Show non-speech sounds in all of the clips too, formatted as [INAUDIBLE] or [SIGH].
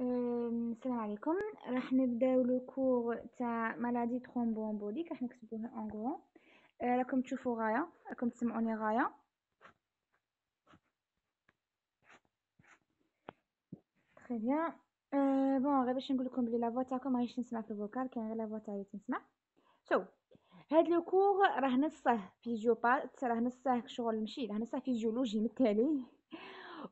السلام عليكم راح نبداو لو كور تاع مالادي ترومبومبوليك راح نكتبوها اون أه، غون راكم تشوفوا غايه راكم تسمعوني غايه تري بيان بون غير باش نقول لكم بلي فوا تاعكم ماهيش نسمع في الفوكال كاين غير فوا تاعي تنسمع سو so. هاد لو كور راه نصه فيزيو راه نصه شغل ماشي راه نصه فيزيولوجي متالي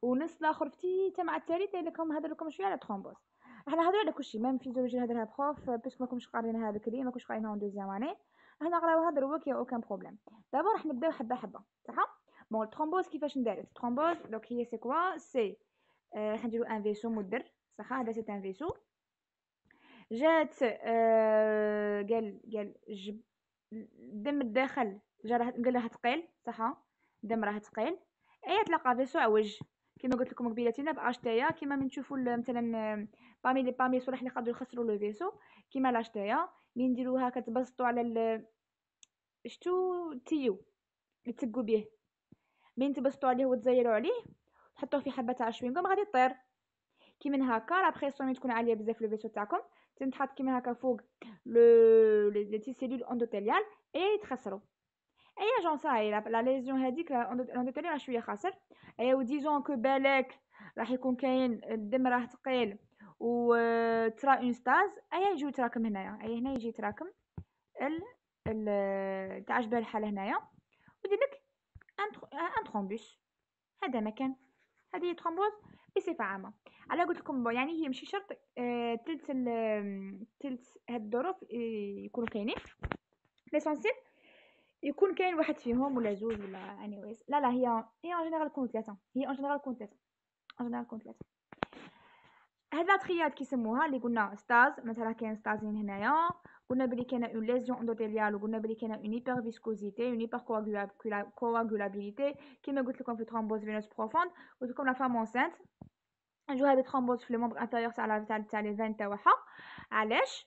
وناس الاخر فتي تاع مع التاريخ قال لكم هذا لكم شويه على ترومبوس احنا هضروا على كلشي ميم فيزيولوجي هضرها بروف باش ماكمش كنتش قارينها بكري ما كنتش قارينها اون دوزيام اني احنا نقراو هذا هو كي اوكان بروبليم دابا راح نبداو حبه حبه صح بون الترومبوز كيفاش ندارت الترومبوز دوك هي سي كوا سي آه، راح نديرو ان فيسو مدر صح هذا سي ان فيسو جات آه، قال قال جب الدم الداخل جا راه قال راه ثقيل صح الدم راه ثقيل اي تلقى فيسو عوج كيما قلت لكم قبيله تينا باشتايا كيما من تشوفوا مثلا بامي لي بامي صراح اللي قادروا يخسروا لو فيسو كيما لاشتايا مين نديروها كتبسطوا على ال... شتو تيو تسقوا به مين تبسطوا عليه وتزيروا عليه تحطوه في حبه تاع شوينغوم غادي يطير كي من هكا لا بريسيون تكون عاليه بزاف لو فيسو تاعكم تنتحط كيما هكا فوق لو لي تي سيلول اندوتيليال اي تخسروا ايا جون صاي لا ليزيون هذيك لوندوتالي راه شويه خاسر ايا ديزون كو بالك راح يكون كاين الدم راه ثقيل و ترا اون ستاز ايا يجي تراكم هنايا ايا هنا يجي تراكم ال ال تعجبها الحال هنايا ودير لك ان ترومبوس هذا مكان هذه ترومبوز بصفه عامه على قلت لكم يعني هي ماشي شرط تلت تلت هاد الظروف يكونوا كاينين ليسونسيل يكون كاين واحد فيهم ولا زوج ولا ويز لا لا هي هي اون جينيرال كون ثلاثه هي اون جينيرال كون ثلاثه اون جينيرال كون ثلاثه هاد لاتريات كيسموها اللي قلنا ستاز مثلا كاين ستازين هنايا قلنا بلي كاين اون ليزيون اندوتيليال وقلنا بلي كاين اون هيبر فيسكوزيتي اون هيبر كواغولابيليتي كيما قلت لكم في ترومبوز فينوس بروفوند قلت لكم لا فام اونسانت نجوها ترومبوز في لو مومبر انتيريور تاع تاع لي فين تاعها علاش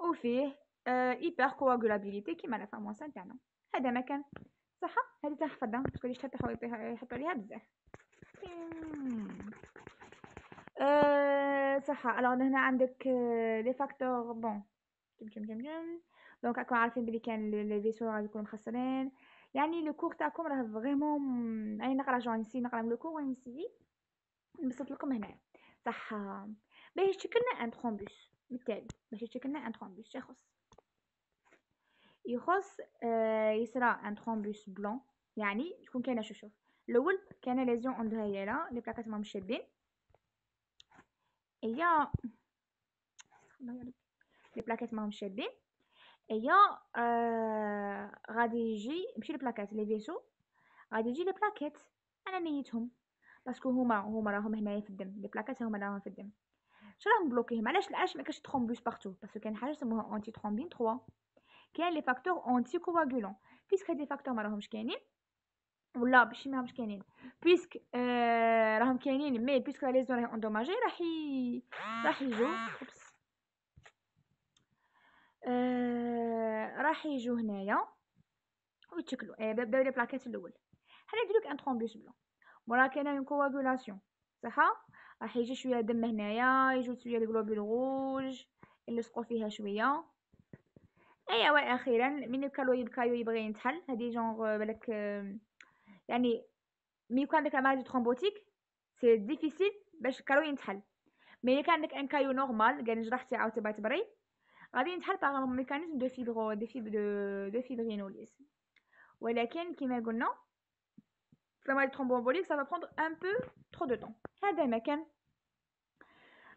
وفيه ايبر كواغولابيليتي كيما فامونس تاعنا هذا ما كان صح هذه تنحفظها ما تقوليش حتى يحطوا عليها بزاف أه صح الوغ هنا عندك لي فاكتور بون جم جم جم جم دونك راكم عارفين بلي كان لي فيسو غادي يكونوا مخسرين يعني لو كور تاعكم راه فريمون اي نقرا جو نسي نقرا لو كور ونسي نبسط لكم هنا صح باهي شكلنا ان ترومبوس بالتالي باش يتشكلنا ان ترومبوس يخص يخص آه يصرى ان ترومبوس بلون يعني تكون كاينه شوشوف الاول كاينه ليزيون عندها هيلا لي بلاكات ماهم شادين هي لي بلاكات ماهم شادين هي آه غادي يجي ماشي لي بلاكات لي فيسو غادي يجي لي بلاكات انا نيتهم باسكو هما هما راهم هنايا في الدم لي بلاكات هما راهم في الدم شنو راهم بلوكيهم علاش العاش ما كاش ترومبوس بارتو باسكو كاين حاجه سموها اونتي ترومبين 3 كاين لي فاكتور اونتي كواغولون بيسك هاد لي فاكتور ما راهمش كاينين ولا باش ما راهمش كاينين بيسك آه راهم كاينين مي بيسك لي زون راهي اوندوماجي راح راح يجو اوبس راح يجو هنايا ويتشكلوا آه بداو لي بلاكات الاول حنا نديرو ان ترومبوس بلون مورا كاينه اون كواغولاسيون صحه راح يجي شويه دم هنايا يجي شويه الجلوبول غوج يلصقوا فيها شويه ايوا واخيرا من يبكى لو يبغي ينتحل هذه جونغ آه، بالك يعني مي يكون عندك مرض ترومبوتيك سي ديفيسيل باش الكالو ينتحل مي كان عندك ان كايو نورمال كان جرحتي عاوتاني باغي غادي ينتحل باغ ميكانيزم دو فيبرو دو فيب دو دو فيبرينوليز ولكن كما قلنا فما الترومبومبوليك سا va prendre un peu trop de temps هذا ما كان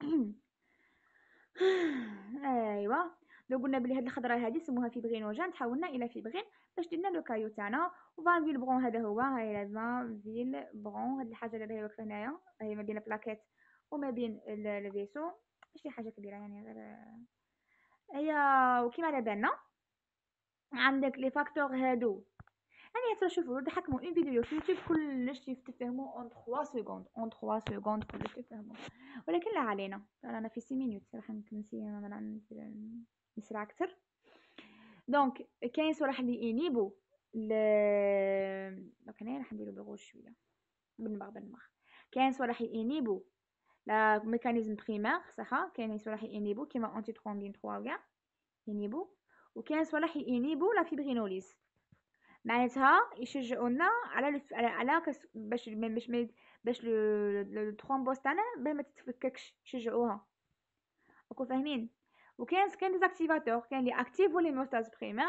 [COUGHS] ايوا لو قلنا بلي هاد الخضره هادي سموها فيبرين وجان تحولنا الى فيبرين باش درنا لو كايو تاعنا وفانفيل بغون هذا هو هاي لا فيل بغون هاد الحاجه اللي راهي هنايا هي ما بين بلاكيت وما بين الفيسو ماشي حاجه كبيره يعني غير هي وكيما على بالنا عندك لي فاكتور هادو يعني تشوفوا حكموا اون إيه فيديو في يوتيوب كلش تفهموا اون 3 سكوند اون 3 سكوند كلش تفهموا ولكن لا علينا رانا في 6 مينوت راح انا نسرع اكثر دونك كاين صراحه لي انيبو ل دونك انا راح نديرو بغوش شويه بالمغ بالمغ كاين صراحه انيبو لا ميكانيزم بريمير صح كاين صراحه انيبو كيما انتي ترومبين 3 كاع انيبو وكاين صلاح انيبو لا فيبرينوليز معناتها يشجعونا على الف... على, على كس... باش باش ما باش الترومبوس تاعنا باه ما تتفككش يشجعوها راكم فاهمين وكاين كاين ديزاكتيفاتور كاين لي اكتيفو لي ميوستاز بريمير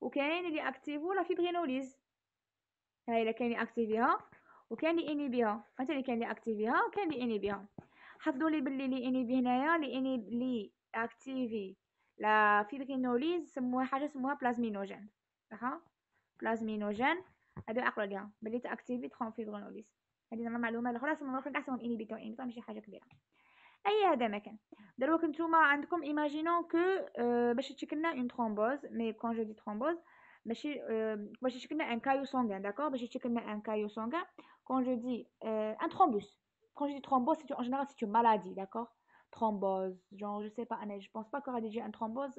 وكاين لي اكتيفو لا فيبرينوليز هاي الا كاين لي اكتيفيها وكاين لي انيبيها لي كاين لي اكتيفيها وكاين لي انيبيها حفظوا لي باللي لي بي هنايا لي اني لي اكتيفي لا فيبرينوليز سموها حاجه سموها بلازمينوجين صح بلازمينوجين هادو عقلوا عليها ملي تاكتيفي تخون فيبرونوليس هادي زعما معلومه الاخرى Et pas, ماشي حاجه كبيره اي هذا thrombose, genre je sais pas, je pense pas qu'on y une thrombose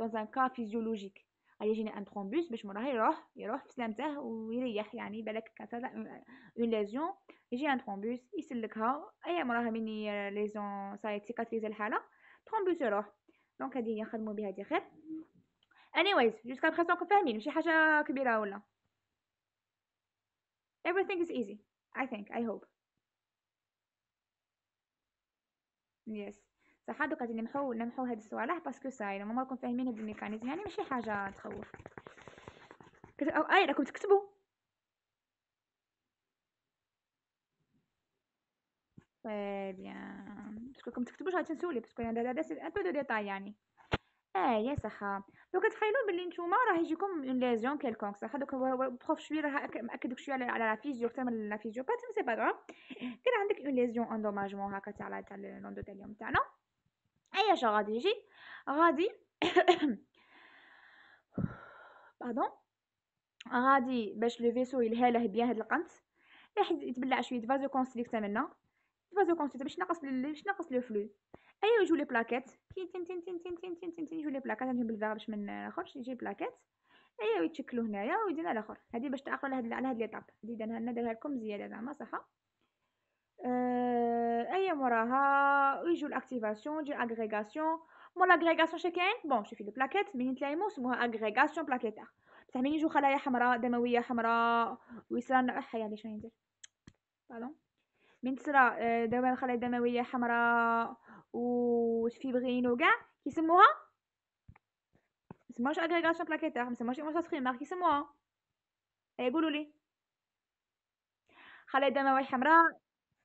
dans un cas physiologique. غيجينا ان ترومبوس باش مراه يروح يروح في سلامته ويريح يعني بالك كانت اون ليزيون يجي ان ترومبوس يسلكها اي مراه مني ليزيون صايت سيكاتريز الحاله ترومبوس يروح دونك هادي هي نخدمو بها دي خير anyways جوسكا بريزون فاهمين ماشي حاجه كبيره ولا everything is easy i think i hope yes صح دوكا غادي نمحو نمحو هاد الصوالح باسكو سايله ماما راكم فاهمين هاد الميكانيزم يعني ماشي حاجه تخوف كت... او اي راكم تكتبوا طيب بيان باسكو راكم تكتبوش غادي نسولي باسكو هذا هذا ان بو دو ديتاي يعني اه يا صحه لو تخيلوا بلي نتوما راه يجيكم اون ليزيون كيلكونك صح دوك بروف شويه راه مأكدك شويه على على فيزيو حتى من لافيزيو بات سي با غراف كان عندك اون ليزيون اندوماجمون هكا تاع تاع لوندوتيليوم تاعنا اي اش غادي يجي غادي باردون غادي باش لو فيسو يلهاله بيان هاد القنت يتبلع شويه فازو كونستريكت منا فازو كونستريكت باش ناقص باش ناقص لو فلو ايا أيوة، يجو لي بلاكات كي تين تين تين تين تين تين تين تين يجيو لي بلاكات نجيب الفيغ باش من الاخر يجي بلاكات ايا أيوة، ويتشكلو هنايا ويدينا الاخر هذه باش تعقلوا على هاد على هاد ليطاب هذه درها لنا درها لكم زياده زعما صحه أه اي مراها يجو الاكتيفاسيون تجي الاغريغاسيون مو الاغريغاسيون شي كاين بون شوفي لو بلاكيت منين تلايمو سموها اغريغاسيون بلاكيتار بصح منين يجو خلايا حمراء دمويه حمراء ويصرى حيا ليش راني ندير بالون من تصرى دوام خلايا دمويه حمراء فيبرين وكاع كيسموها مسموهاش اغريغاسيون بلاكيتار مسموهاش ايمونساس بريمار كيسموها قولوا لي خلايا دمويه حمراء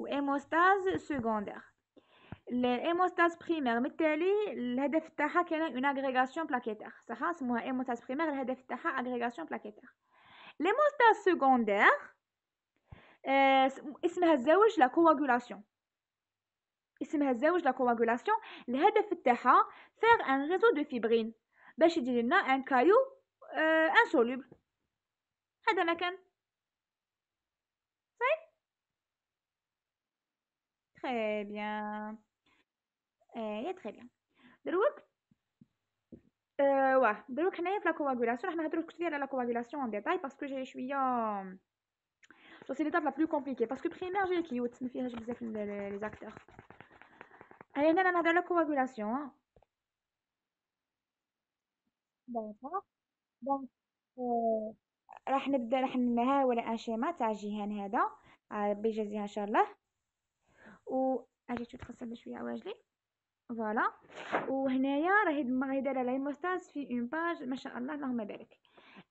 Ou hémostase secondaire. L'hémostase primaire, comme je l'ai dit, une but est d'agréger la plaquette. C'est ça hémostase primaire, son but est d'agréger la L'hémostase secondaire, son nom la coagulation. Son nom la coagulation. Son but faire un réseau de fibrines pour qu'il y un caillou insoluble. C'est très bien, eh, très bien. De euh, l'autre, ouais, de l'autre, on a la coagulation. On va entrer un dans la coagulation en détail parce que je suis en, euh, c'est l'étape la plus compliquée parce que primaire j'ai qui autres me filent les acteurs. Allez, on va la coagulation. Hein. Donc, donc, on va un schéma. voir les enchainements de ce qu'on a vu. اجي تقسم شويه واجلي فوالا وهنايا راهي دماغي دايره لايموستاز في اون باج ما شاء الله اللهم بارك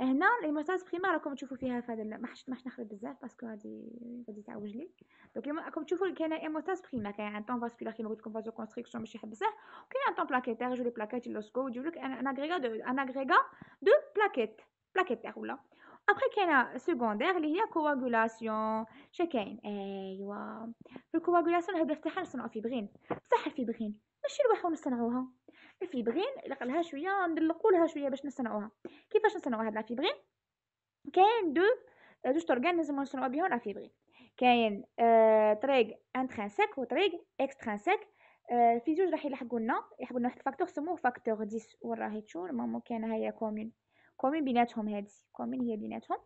هنا الايموستاز بريما راكم تشوفوا فيها في هذا ما حش ما حش نخرب بزاف باسكو غادي غادي تعوج لي دونك راكم تشوفوا كاين ايموستاز بريما كاين ان طون فاسكولار كيما قلت لكم فازو كونستريكسيون ماشي بزاف وكاين ان طون بلاكيتير جو لي بلاكيت لوسكو ديولك ان اغريغا دو ان اغريغا دو بلاكيت بلاكيتير ولا ابخي كاينه سكوندير اللي هي كواغولاسيون شا كاين ايوا في الكواغولاسيون هذا تاعها نصنعو فيبغين بصح الفيبغين ماشي نروحو نصنعوها الفيبغين لقلها شويه ندلقولها شويه باش نصنعوها كيفاش نصنعو هاد لافيبغين كاين دو دوج طرقان لازم نصنعو بيهم لافيبغين كاين آه طريق انترانسيك وطريق اكسترينسيك في زوج راح يلحقونا لنا لنا واحد الفاكتور سموه فاكتور 10 وراهي تشور ماما كاين هيا كومين كومين بيناتهم هادي كومين هي بيناتهم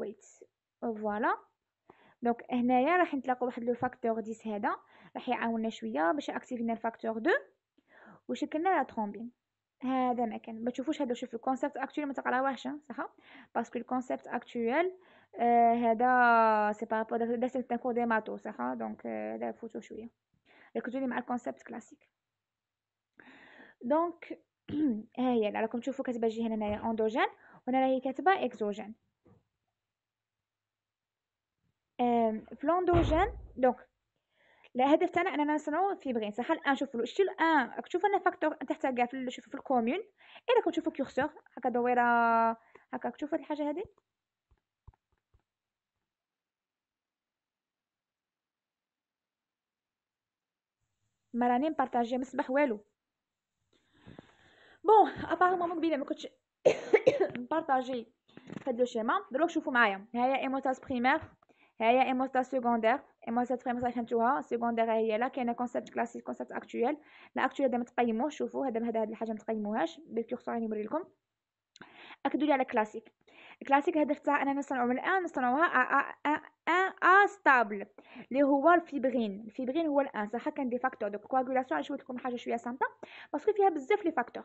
ويت فوالا دونك هنايا راح نتلاقاو واحد لو فاكتور 10 هذا راح يعاوننا شويه باش اكتيفينا الفاكتور 2 وشكلنا لا ترومبين هذا ما كان ما تشوفوش هذا شوف الكونسيبت اكطويل ما تقراوهش صح باسكو الكونسيبت اكطويل هذا سي بارابور داك داك كور دي ماتو صح دونك هذا آه، فوتو شويه ركزوا لي مع الكونسيبت كلاسيك دونك ها هي راكم تشوفوا كاتبه جي هنا هنايا اندوجين وهنا راهي كاتبه اكزوجين في فلوندوجين دونك الهدف تاعنا اننا نصنعوا فيبرين صح الان شوفوا شتي الان راك تشوفوا ان فاكتور تحت كاع في شوفوا في الكوميون اي راكم تشوفوا كورسور هكا دويره هكا تشوفوا هاد الحاجه هذه ما راني مبارطاجيه من الصباح والو بون ابارمون قبيله ما كنتش بارطاجي هاد لو شيما دروك شوفوا معايا هيا ايموتاس بريمير هيا ايموتاز سيكوندير ايموتاز بريمير راه فهمتوها سيكوندير هي لا كاينه كونسيبت كلاسيك كونسيبت اكتويال لا اكتويال دابا تقيموه شوفوا هذا هذا هاد الحاجه ما تقيموهاش بالكورسور راني نوري لكم اكدوا لي على كلاسيك الكلاسيك هذا تاع اننا نصنعوا من الان نصنعوها ان ا ستابل اللي هو الفيبرين الفيبرين هو الان صح كان دي فاكتور دو كواغولاسيون شويه لكم حاجه شويه سامطه باسكو فيها بزاف لي فاكتور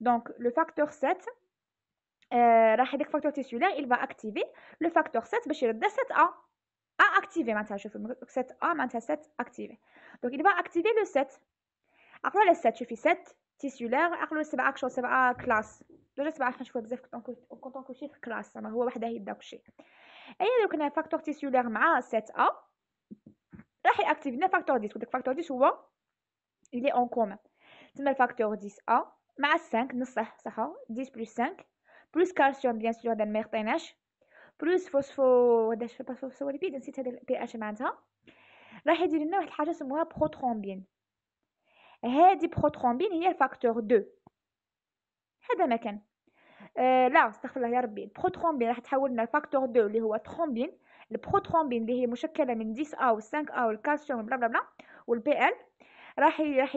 Donc, le facteur 7, le euh, facteur tissulaire, il va activer le facteur 7 c'est le 7 a a activé je fais 7 a maintenant 7 activé donc il va activer le 7 après le 7 je fais 7 après, Le 7 action, 7 كلاس دوجا 7 حنا نشوفوها بزاف كونطون كلشي في en زعما هو chiffre classe. Et donc, le facteur tissulaire فاكتور تيسولير 7 a va activer le facteur 10 Le facteur 10 souvent, il est en commun C'est le facteur 10 a مع السانك نصه صح ديس بلس سانك بلس كالسيوم بيان سور هذا ما يخطيناش بلس فوسفو هذا شو با فوسفو ليبيد نسيت هذا البي اش معناتها راح يدير لنا واحد الحاجه سموها بروترومبين هادي بروترومبين هي فاكتور 2 هذا ما كان آه، لا استغفر الله يا ربي بروترومبين راح تحول لنا الفاكتور 2 اللي هو ترومبين البروترومبين اللي هي مشكله من 10 او 5 او الكالسيوم بلا بلا بلا والبي ال راح راح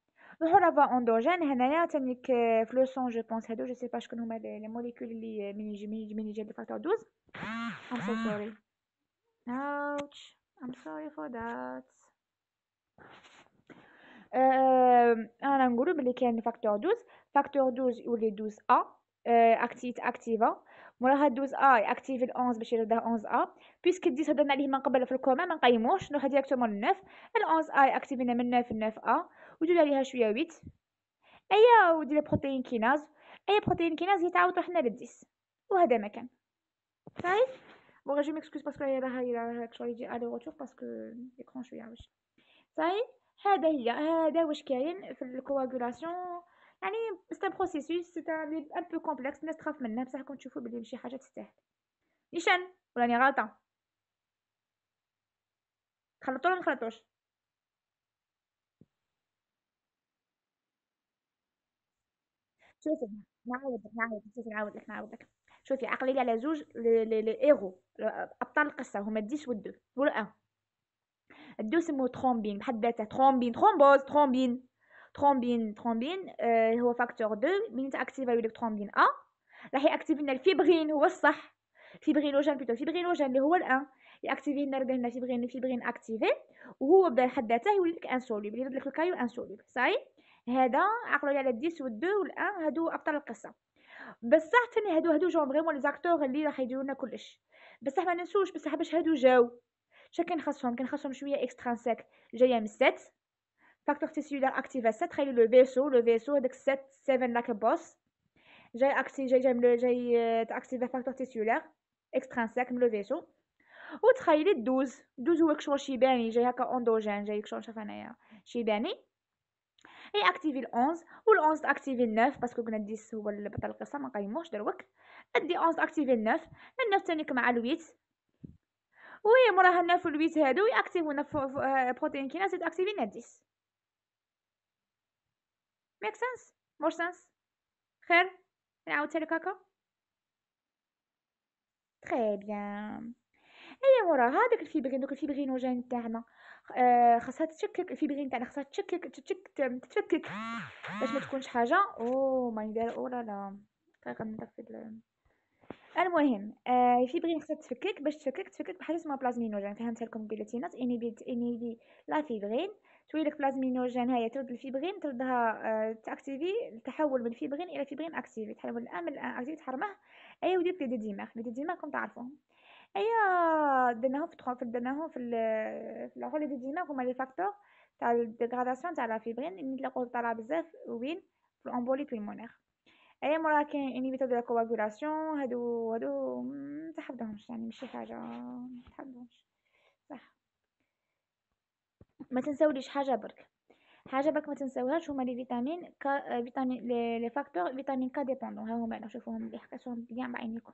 Pour l'endogène, il y a une technique qui s'applique dans le je ne sais pas si vous les molécules, molécule du mini, 12. Je suis désolée. Aïe, je suis désolée pour ça. Il y a un groupe qui facteur 12. Le facteur 12, c'est le 12A. Il s'active. Le 12A active le 11, qu'il soit le 11A. Puisque le 10, c'est celui que l'on a pris dans le coma, on ne l'a pas directement le 9. Le 11A s'active dans le 9, le 9A. ودير عليها شويه ويت ايا ودير بروتين كيناز اي بروتين كيناز هي حنا للديس وهذا ما كان صحيح بون جو ميكسكوز باسكو راه راه شويه يجي الو روتور باسكو ليكرون شويه واش صحيح هذا هي هذا واش كاين في الكواغولاسيون يعني سي ان بروسيسوس سي ان بو كومبلكس الناس تخاف منه بصح كون تشوفوا بلي ماشي حاجه تستاهل نيشان وراني غلطه خلطوا ولا ما خلطوش شوفي نعاود نعاود شوفي نعاود لك نعاود لك شوفي عقلي على زوج لي ايغو ابطال القصه هما الديس والدو والان أه. الدو سمو ترومبين بحد ذاته ترومبين ترومبوز ترومبين ترومبين ترومبين آه، هو فاكتور دو من تاكتيفا يولك ترومبين ا أه؟ راح ياكتيف لنا الفيبرين هو الصح فيبرينوجين بلوتو فيبرينوجين اللي هو الان ياكتيفي لنا رجلنا فيبرين فيبرين اكتيفي وهو بحد ذاته يولي لك انسوليبل يولي لك الكايو انسوليبل صاي هذا عقلوا على الديس و والان هادو ابطال القصه بصح تاني هادو هادو جون فريمون لي زاكتور اللي راح يديرونا لنا كلش بصح ما ننسوش بصح باش هادو جاو شا كان خاصهم كان خاصهم شويه اكسترانسيك جايه من ست فاكتور تيسيولار اكتيفا ست تخيلوا لو فيسو لو فيسو هداك ست سيفن لاك بوس جاي اكتي جاي جاي جاي تاكتيفا فاكتور تيسيولار اكسترانسيك من لو فيسو وتخيلي الدوز دوز هو كشغل شيباني جاي هكا اوندوجين جاي كشغل نشوف انايا شيباني اي اكتيفي ال11 وال11 اكتيفي ال9 باسكو كنا ديس هو بطل القصه ما قيموش دروك ادي 11 اكتيفي ال9 ال9 تانيك مع ال8 وهي موراها ال9 وال8 هادو ياكتيفونا آه، بروتين كيناز تاكتيفي ال10 ميك سنس مور سنس خير نعاود لك هكا تري إيه بيان هي موراها داك الفيبرين دوك الفيبرينوجين تاعنا آه، خاصها تشكك الفيبرين تاعنا خاصها تشكك تشك تتفكك باش ما تكونش حاجه او ماي جاد او لا لا دقيقه نطفي المهم آه الفيبرين خاصها تفكك باش تفكك تفكك بحاجه اسمها بلازمينوجين فهمتها لكم بيت اني انيبي لا فيبرين لك بلازمينوجين هي ترد الفيبرين تردها آه تاكتيفي التحول من فيبرين الى فيبرين اكتيفي تحول الان من الان اكتيفي تحرمه اي أيوة ودي بلي ديماغ لي ديماغ كم تعرفوهم هي درناهم في التخو- درناهم في ال في الهوليدي دينر هما لي فاكتور تاع الديغراداسيون تاع لا فيبرين اللي نطلقوه طالع بزاف وين في الامبولي بولمونير اي مرا كاين انيبيتور دو لا كواغولاسيون هادو هادو متحفظهمش يعني ماشي حاجه متحفظهمش صح ما تنساوليش حاجه برك حاجه برك ما تنساوهاش هما لي فيتامين كا فيتامين لي فاكتور فيتامين كا ديبوندون ها هما انا شوفوهم اللي حكيتهم بيان بعينيكم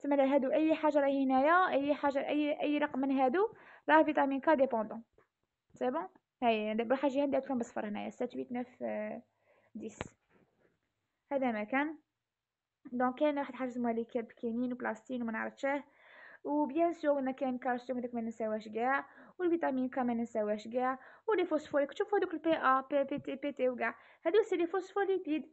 تسمى هادو اي حاجه راهي هنايا اي حاجه اي اي رقم من هادو راه فيتامين ك ديبوندون سي بون هاي دابا حاجه اجي هندير بصفر هنايا 7 8 9 10 هذا مكان دونك كاين واحد الحاجه سموها لي كاب كاينين وبلاستين وما نعرفش وبيان سور انا كاين كالسيوم هذاك ما نساوهش كاع والفيتامين ك ما نساوهش كاع ولي فوسفوليك شوفوا دوك البي ا بي بي تي بي تي وكاع هادو سي لي فوسفوليبيد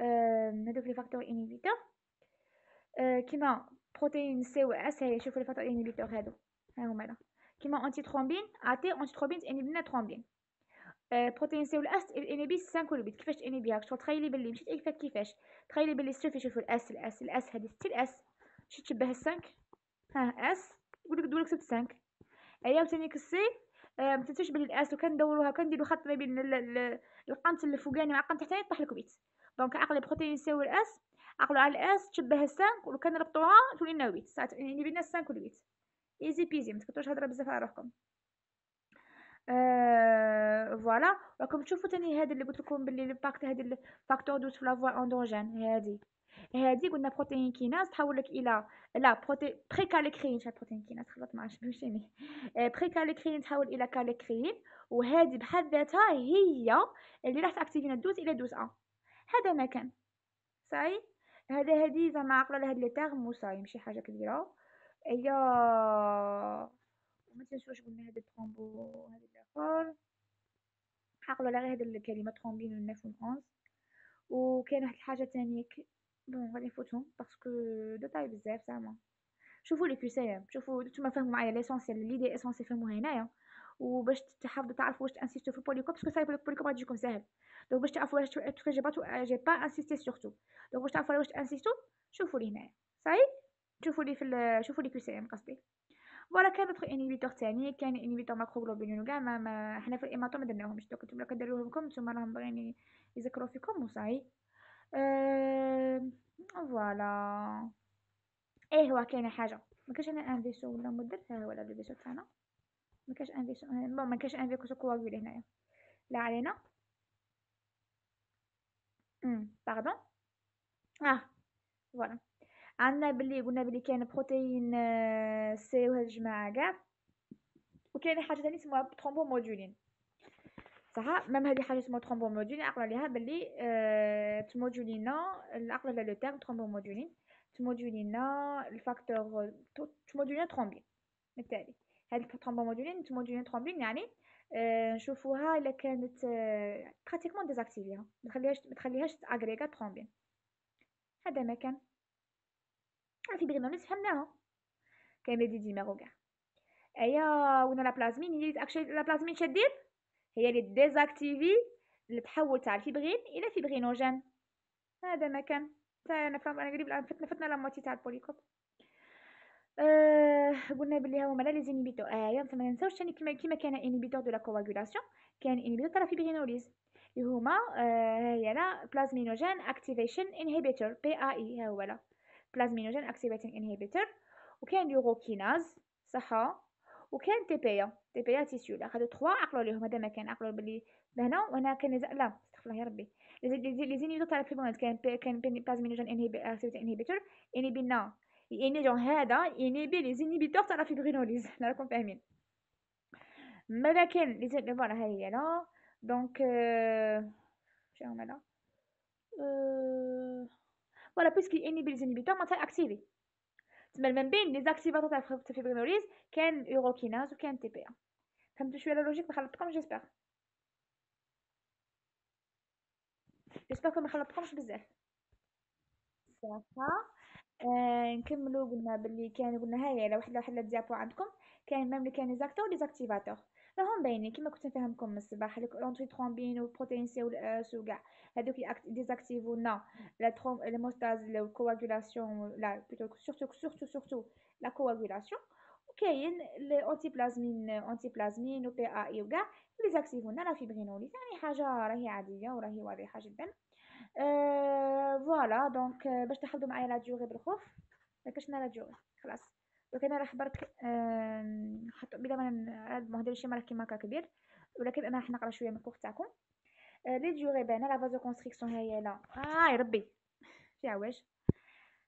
هذوك آه، لي فاكتور انيبيتور آه، كيما بروتين سي و اس هي شوفوا لي فاكتور انيبيتور هادو ها هما هنا كيما انتي ترومبين اتي آه، انتي ترومبين انيبينا ترومبين بروتين سي اس انيبي 5 كولوبيت كيفاش تانيبيها شوف تخيلي باللي مشيت فاك كيفاش تخيلي باللي شوفي شوفوا الاس الاس الاس هادي ستي الاس شي تشبه السانك ها اس يقولك دولك ست سانك هي عاوتاني كسي ما تنساوش باللي الاس وكندوروها كنديرو خط ما بين القنت الفوقاني مع القنت التحتاني طاح بيت دونك عقل بروتين يساوي الاس عقلو على الاس تشبه السانك ولو كان ربطوها تولينا ويت ساعات يعني بين السانك والويت ايزي بيزي متكتروش هضره بزاف على روحكم آه فوالا راكم تشوفوا تاني هذا اللي قلت لكم باللي الباكت هذا الفاكتور دو فلافوا اندوجين هذه هادي قلنا بروتين كيناز تحول لك الى لا بروتين بري كاليكرين شحال بروتين كيناز خلط ما شفتيني بري كاليكرين تحول الى كاليكرين وهادي بحد ذاتها هي اللي راح تاكتيفينا دوز الى دوز ا هذا ما كان صحيح هذا هذه زعما عقله لهاد لي تيرم وصاي ماشي حاجه كبيره هي ما تنسوش قلنا هذا الترومبو هذا الاخر عقله على غير هاد الكلمه ترومبين والناس والانس وكاين واحد الحاجه ثانيه بون غادي نفوتهم باسكو تاي بزاف زعما شوفوا لي كيسايم شوفوا نتوما فهموا معايا ليسونسيال دي اسونسيال فهموها هنايا وباش تحافظوا تعرفوا واش انسيستو في بوليكو باسكو صايب لك بوليكو غادي يجيكم ساهل دونك باش تعرفوا واش توكا آه، جي با انسيستي سورتو دونك باش تعرفوا واش انسيستو شوفوا لي هنايا صاي شوفوا لي في شوفوا لي كيو سي ام قصدي فوالا كان دوطخ انيبيتور ثاني كاين انيبيتور ماكروغلوبينين وكاع ما, ما حنا في الايماتو ما درناهمش دوك نتوما كديروهم لكم نتوما راهم باغيين يذكروا فيكم وصاي أه... فوالا ايه هو كاينه حاجه ما كاينش انا ان ولا مدرتها ولا الفيسو تاعنا ما كاش ان بون ما كاش انفي في كواغولي هنايا لا علينا ام باردون اه فوالا عندنا بلي قلنا بلي كاين بروتين سي وهاد الجماعه كاع وكاين حاجه ثاني اسمها ترومبو مودولين صح ميم هذه حاجه اسمها ترومبو مودولين عقلوا عليها بلي آه تمودولينا العقل على لو تيرم ترومبو مودولين تمودولينا الفاكتور تمودولينا ترومبين بالتالي هاد الطومبو مودولين نتوما مودولين طومبين يعني آه، نشوفوها الا كانت براتيكمون آه، ديزاكتيفيها ما تخليهاش ما تخليهاش تاغريغا طومبين هذا ما كان الفيبرينوليز فهمناها كاين لي ديما غوكا ايا ونا لا بلازمين هي اكشلي لا بلازمين شدير هي لي ديزاكتيفي التحول تاع الفيبرين الى فيبرينوجين هذا ما كان انا فهم انا قريب فتنا فتنا لا موتي تاع البوليكوب آه، قلنا بلي هما لي زينيبيتور اه يا يعني ما ننساوش ثاني يعني كيما كيما كان انيبيتور دو لا كواغولاسيون كان انيبيتور تاع فيبرينوليز اللي هما آه هي لا بلازمينوجين اكتيفيشن انهيبيتور بي اي اي ها هو لا بلازمينوجين اكتيفيتين انهيبيتور وكاين يوروكيناز صحه وكاين تي بي تي بي تيسيو لا هادو 3 عقلوا ليهم هذا ما كان عقلوا بلي هنا وهنا كان لا استغفر الله يا ربي لي زينيبيتور تاع الفيبرينوليز كان كان بلازمينوجين انهيبيتور انيبينا inhibe هذا inhibe les inhibiteurs de la fibrinolyse la compermine mais là qu'est les voilà donc euh, je vais remettre là euh, voilà puisqu'il inhibe les inhibiteurs maintenant activé c'est même bien les activateurs de la fibrinolyse qu'un urokinase ou qu'un TPA comme je suis à la logique comme j'espère j'espère que je vais prendre, je vais faire ça آه، نكملوا نكملو قلنا باللي كان قلنا هاي على واحد واحد ديابو عندكم كاين ميم لي كان لي زاكتور لي زاكتيفاتور راهم باينين كيما كنت نفهمكم من الصباح هذوك لونتري ترومبين بروتين سي والاس آه وكاع هذوك ديزاكتيفو نا لا تروم الموستاز والكواغولاسيون لا بلوتو سورتو سورتو سورتو لا كواغولاسيون وكاين الانتي بلازمين اونتي بلازمين وبي اي e وكاع لي زاكتيفو نا لا فيبرينوليز يعني حاجه راهي عاديه وراهي واضحه جدا فوالا euh, دونك euh, باش تاخذوا معايا لا ديوغي بالخوف كاش لا ديوغي خلاص ولكن راه برك نحط بلا ما نعاد ما نديرش مره كيما هكا كبير ولكن انا راح نقرا شويه من الكور تاعكم آه، لي ديوغي بان لا فازو كونستريكسيون هي لا اه يا ربي شي واش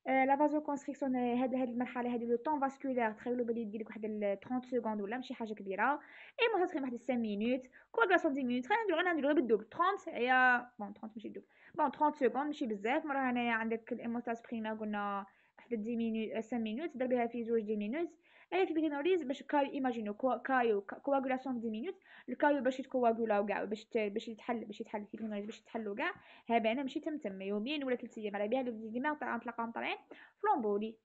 لا فازو كونستريكسيون هاد هاد المرحله هادي لو طون فاسكولير تخيلوا بلي يدير لك واحد 30 سكوند ولا ماشي حاجه كبيره اي مو تخيل واحد 5 مينوت كل 10 مينوت خلينا نديرو انا نديرو غير بالدوبل 30 هي بون 30 ماشي دوبل بون 30 سكوند ماشي بزاف مرة هنايا عندك الايموتاس بريما قلنا دي مينو سان مينوت ضربها في جوج مينوت الا في بيكنوريز باش كايو ايماجينو كو كايو كواغولاسيون دي مينوت الكايو باش يتكواغولا وكاع باش باش يتحل باش يتحل في بيكنوريز باش يتحلو كاع ها بعنا ماشي تم تم يومين ولا ثلاث ايام على بها لو دي ديما طلع نتلاقاهم طالعين فلومبولي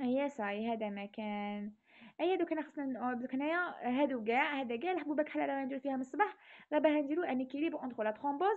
هي صاي هذا مكان اي دوك انا خصنا دوك هنايا هادو كاع هذا كاع الحبوبه كحله راه ندير فيها من الصباح دابا غنديرو ان اكيليبر اونتر لا ترومبوز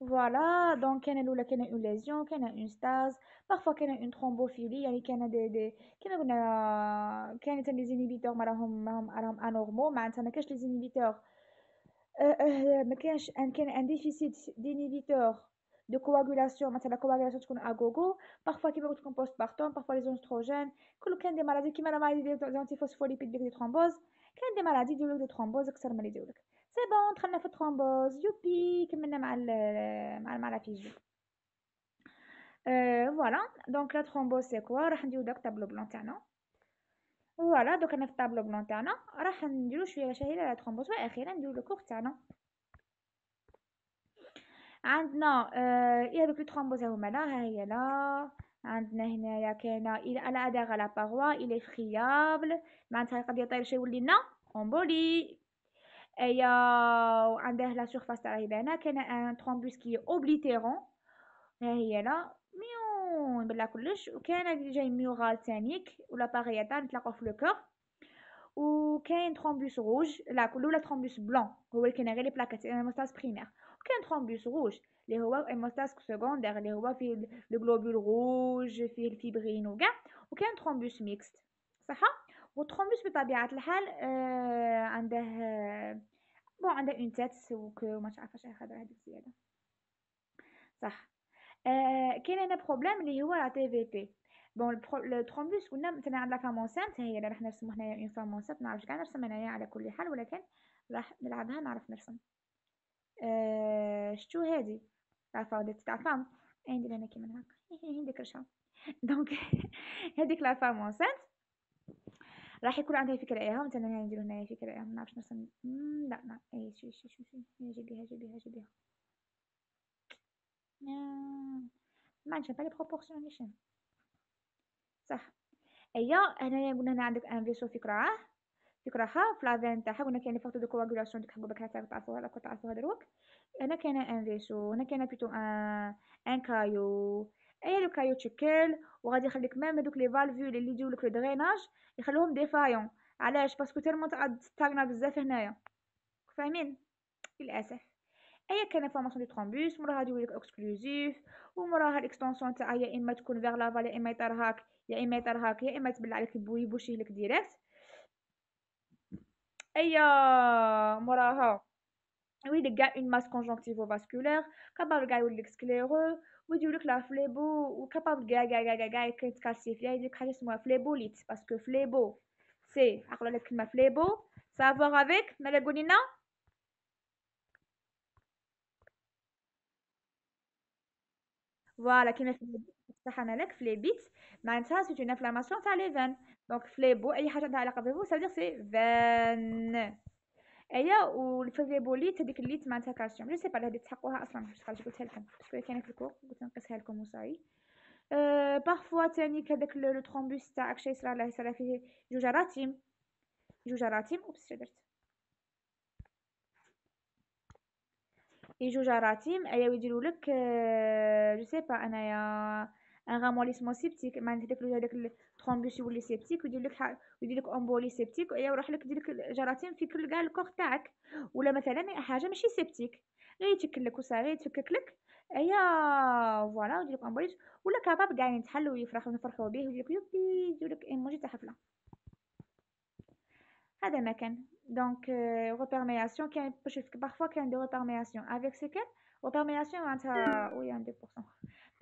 Voilà, donc il y a une lésion, il y a une stase, parfois il y a une thrombophilie, il y a des, des, il y a des inhibiteurs anormaux, mais il y a les inhibiteurs, euh, euh a un déficit d'inhibiteurs de coagulation, mais la coagulation est à gogo, parfois il y a des postpartum, parfois les oestrogènes, il y a des maladies qui sont des antiphospholipides avec des thromboses, il y a des maladies de thrombose, etc. سي بون دخلنا في الترومبوز يوبي كملنا مع ال مع مع لا فيزيو فوالا دونك لا ترومبوز سي كوا راح نديرو داك طابلو بلون تاعنا فوالا دوك انا في طابلو بلون تاعنا راح نديرو شويه مشاهير على ترومبوز واخيرا نديرو لو كور تاعنا عندنا اي هذوك لي ترومبوز هما لا ها هي لا عندنا هنايا كاينه الى على ادغ لا باروا الي فريابل معناتها يقدر يطير شي يولي لنا ترومبولي et a la surface un thrombus qui est oblitérant هي لا ميون بلا كلش وكان جاي ou ثانيك ولا تاع نتلاقاو في لو كور وكاين ترومبوس روج لا كل ولا thrombus بلون هو اللي كاين غير لي بلاكات هيموستاز بريمير وكاين ترومبوس روج اللي هو هيموستاز سكوندير اللي هو في لو غلوبول وكاين وطخومبوس بطبيعه الحال آه عنده بون عنده اون تات سوك وما عارفه اش خضر هذه زياده صح آه كاين هنا بروبليم اللي هو لا تي في بي بون لو ترومبوس قلنا مثلا عند لا فام اونسانت هي راح نرسم هنايا اون فام اونسانت نعرفش كاع نرسم انايا على كل حال ولكن راح نلعبها نعرف نرسم آه، شتو هادي تاع فاودت تاع فام عندي انا كيما هكا عندي [LAUGHS] رشا دونك [LAUGHS] هذيك لا فام اونسانت راح يكون عندها فكرة إياها مثلا يعني ندير هنايا فكرة إياها منعرفش نرسم لا لا أي شي شي شي شي جيبيها جيبيها جيبيها آه، ما عندش بالي بروبورسيونيشن صح هي أيوة، هنايا قلنا هنا عندك ان فيسو فكرة فكرة خا فلافين تاعها قلنا كاين لي دو كواغولاسيون ديك حبوبك هكا تعرفوها راكو تعرفوها دروك هنا كاين ان فيسو هنا كاين بيتو ان ان كايو اي لو تشكل وغادي يخليك ميم هذوك لي فالفيو اللي يديو لك الدريناج يخلوهم ديفايون علاش باسكو تيرمونت عاد ستاغنا بزاف هنايا فاهمين للاسف ايا كان فورماسيون دي ترومبوس موراها غادي يوليك اكسكلوزيف وموراها الاكستنسيون تاعها يا اما تكون فيغ لافال يا اما هاك يا اما هاك يا اما تبلع عليك بوي بوشيه لك ديريكت ايا موراها يولي كاع اون ماس كونجونكتيفو فاسكولير كابابل كاع يوليك سكليرو Vous dites que la flébeau, ou capable de gagagagagagag, est calcifié, et du casque, c'est moi, flébeau Parce que flébeau, c'est, alors, le climat flébeau, ça a à voir avec, mais le gonina. Voilà, qui me fait, c'est un flébite. Maintenant, c'est une inflammation, sur les veines. Donc, flébeau, et il y a à la ramez-vous, ça veut dire que c'est veine. ايا بوليت هذيك الليت مع كالسيوم جو سي با هذه تحقوها اصلا ما خرج قلتها لكم باسكو كاينه في الكور قلت نقصها لكم وصاي أه بارفوا تاني كذاك لو ترومبوس تاعك شي صرا له صرا فيه جوج راتيم جوج راتيم اوبس درت اي جوج راتيم ايا يديروا لك أه، جو سي با انايا ان غامون لي اسمه سيبتيك معناتها هذاك هذاك الترومبوس يولي سيبتيك ويدير لك ويدير لك امبولي سيبتيك ويروح لك يدير لك جراثيم في كل كاع الكور تاعك ولا مثلا حاجه ماشي سيبتيك غير يتشكل لك وصافي يتفكك لك ايا فوالا ويدير لك ولا كباب كاع يتحل ويفرح ونفرحوا به ويدير لك يوبي يدير لك ايموجي تاع حفله هذا مكان دونك ريبيرمياسيون كاين باش بارفوا كاين دي ريبيرمياسيون افيك سيكل ريبيرمياسيون معناتها وي ان 2%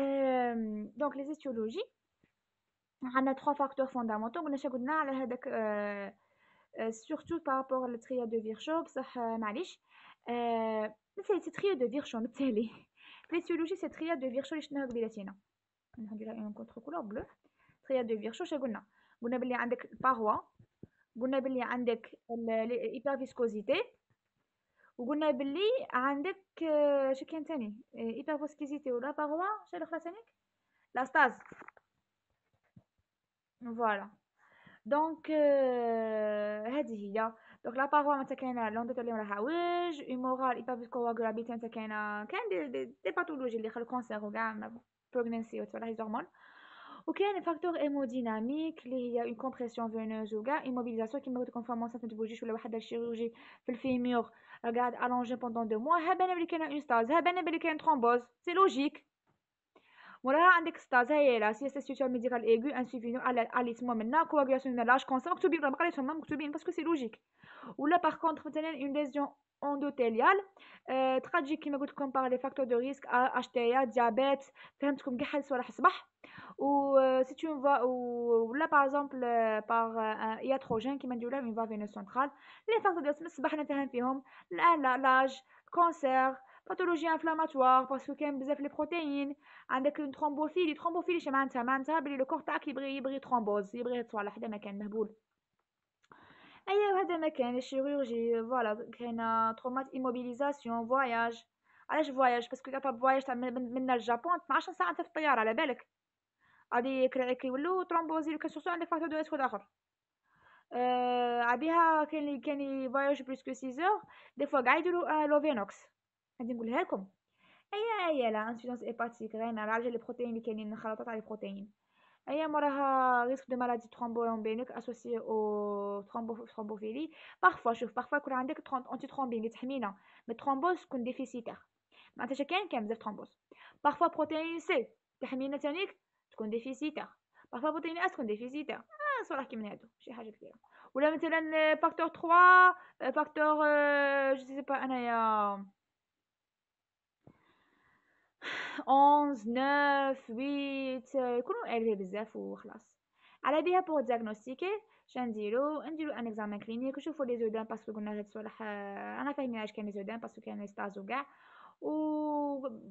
Euh, donc les étiologies on a trois facteurs fondamentaux on a euh, euh, surtout par rapport à la triade de Virchow c'est la triade de Virchow mais c'est c'est la triade de Virchow ils sont habillés les uns les autres ils une couleur bleue triade de Virchow chacun a on a bien des parois on a bien hyperviscosité وقلنا باللي عندك آه، شو كان تاني آه، ايبرفوسكيزيتي ولا باروا شو الاخرى تانيك لا ستاز فوالا دونك هذه آه، هي دونك لا باروا متى كاينه لوندوتيليوم راه حوايج ايمورال ايبرفوسكواغولابيتي متى كاينه كاين دي دي باثولوجي اللي خلق كونسير وكاع بريغنانسي وتفلا هي هرمون Ok, qu'il y a un facteur hémodynamique, il y a une compression veineuse ou une immobilisation qui me de conforme à cette bougie ou la chirurgie, le fémur, regarde, allongé pendant deux mois, il y a une stase, il y a une thrombose, c'est logique. Voilà, un extase, il y a la situation médicale aiguë, un suivi à l'isthme, maintenant, coagulation de l'âge, consomme, tout bien, parce que c'est logique. Ou là, par contre, maintenant une lésion endothélial. Tragique, comme qui me coûte combien par les facteurs de risque, HTA, diabète. Tenez-vous comme quelles sont les causes? Ou si tu me ou là par exemple, par il y a trois gens qui dit là, une vont venir se Les facteurs de risque, ce n'est pas nettement dans lesquels. L'âge, cancer, pathologies inflammatoires, parce que il y a beaucoup de protéines, on a qu'une thrombophilie. les thrombophilie, c'est un manque à manque. le corps t'a qui brille, il brille thrombose. Il brille tout la pâte, mais qu'est-ce qu'on peut dire? ايوا هذا مكان الشيروجي فوالا كاينه ترومات ايموبيليزاسيون فواياج علاش فواياج باسكو كابا فواياج تاع منا لجابون 12 ساعه انت في الطياره على بالك غادي كرعيك يولو ترومبوزي وكان سوسو عندك فاكتور دو اسكو اخر آه عبيها كاين اللي كاين فواياج بلوسكو 6 اور دي فوا يديرو يديروا لوفينوكس غادي نقولها لكم ايا ايا لا انسيدونس هيباتيك غير على لي اللي كاينين خلطات على البروتين a risque de maladie thrombolombénique associé au thrombophilie. Parfois, je parfois qu'on a est antithrombines, mais thrombose qu'on déficitaire. Maintenant, chacun qui a des thrombose. Parfois, protéine C, est tonique, qu'on déficitaire. Parfois, protéine S, qu'on déficitaire. Ah, c'est là qui je aidé. J'ai hâte Ou là, le euh, facteur 3, euh, facteur, euh, je ne sais pas, un Onze, neuf, huit, comment élever les enfants ou classe. Alors pour diagnostiquer, on un examen clinique, les parce que qu'on a fait de parce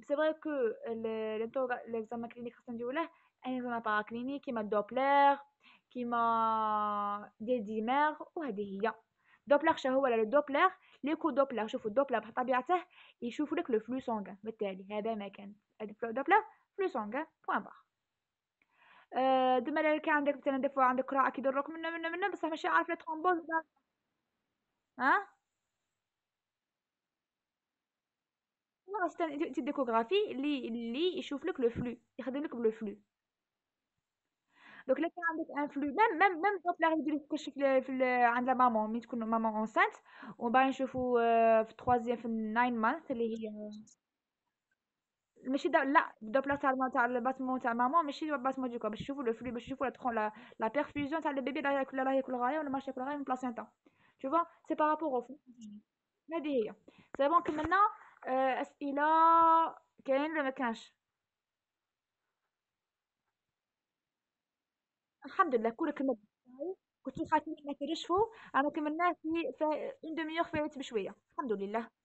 c'est vrai que l'examen clinique est un examen paraclinique, qui a Doppler, qui a des DMR ou des دوبلر شهوة ولا دوبلر ليكو دوبلر شوفوا دوبلر بطبيعته يشوفوا لك لو فلوسونغ بالتالي هذا ما كان دوبلر فلو سانغ بوان بار ا دما لك عندك مثلا دفع عندك راه اكيد الركم منا منا منا بصح ماشي عارف لا ترومبوز ها أه؟ تدي ديكوغرافي لي لي يشوف لك لو فلو يخدم لك بلو فلو دونك الا عندك تكون اونسانت في في الناين مانث اللي هي ماشي لا تاع ماشي باش باش لا تاع tu vois c'est par rapport au fond C'est bon que maintenant, il a كاين ولا ما الحمد لله كل كلمة كنت خايفين ما كيرشفوا انا كملناه في في اون دوميور فايت بشويه الحمد لله